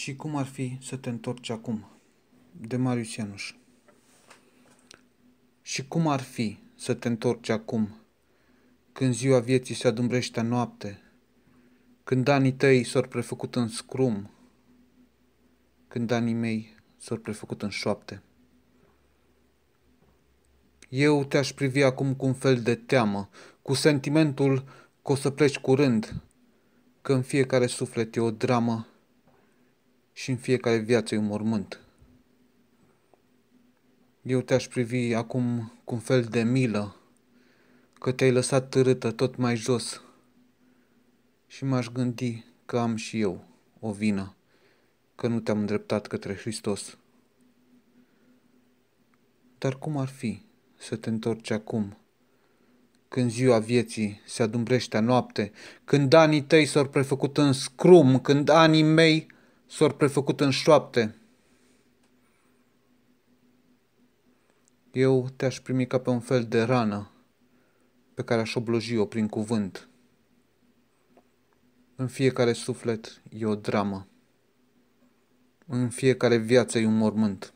Și cum ar fi să te întorci acum? De Marius Ianuș. Și cum ar fi să te întorci acum, când ziua vieții se adumbrește a noapte, când anii tăi s-au prefăcut în scrum, când anii mei s-au prefăcut în șoapte. Eu te-aș privi acum cu un fel de teamă, cu sentimentul că o să pleci curând, că în fiecare suflet e o dramă și în fiecare viață e un mormânt. Eu te-aș privi acum cu un fel de milă, că te-ai lăsat târâtă tot mai jos și m-aș gândi că am și eu o vină, că nu te-am îndreptat către Hristos. Dar cum ar fi să te întorci acum, când ziua vieții se adumbrește a noapte, când anii tăi s-au prefăcut în scrum, când anii mei s or prefăcut în șoapte. Eu te-aș primi ca pe un fel de rană pe care aș obloji-o prin cuvânt. În fiecare suflet e o dramă. În fiecare viață e un mormânt.